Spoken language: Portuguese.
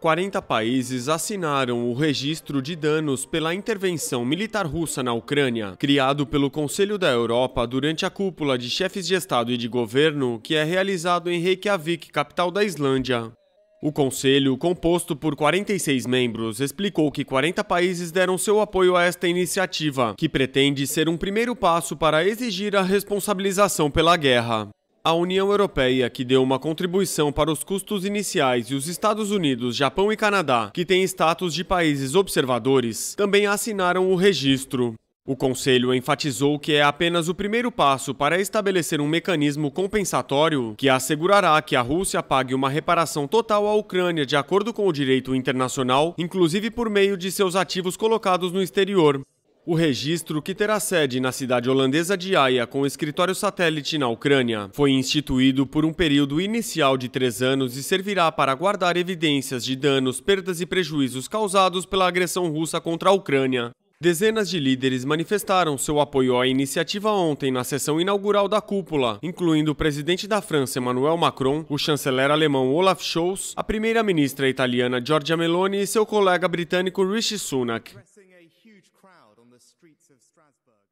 40 países assinaram o registro de danos pela intervenção militar russa na Ucrânia, criado pelo Conselho da Europa durante a cúpula de chefes de Estado e de governo, que é realizado em Reykjavik, capital da Islândia. O conselho, composto por 46 membros, explicou que 40 países deram seu apoio a esta iniciativa, que pretende ser um primeiro passo para exigir a responsabilização pela guerra. A União Europeia, que deu uma contribuição para os custos iniciais, e os Estados Unidos, Japão e Canadá, que têm status de países observadores, também assinaram o registro. O Conselho enfatizou que é apenas o primeiro passo para estabelecer um mecanismo compensatório que assegurará que a Rússia pague uma reparação total à Ucrânia de acordo com o direito internacional, inclusive por meio de seus ativos colocados no exterior. O registro, que terá sede na cidade holandesa de Haia com escritório satélite na Ucrânia, foi instituído por um período inicial de três anos e servirá para guardar evidências de danos, perdas e prejuízos causados pela agressão russa contra a Ucrânia. Dezenas de líderes manifestaram seu apoio à iniciativa ontem na sessão inaugural da cúpula, incluindo o presidente da França Emmanuel Macron, o chanceler alemão Olaf Scholz, a primeira-ministra italiana Giorgia Meloni e seu colega britânico Rishi Sunak. crowd on the streets of Strasbourg.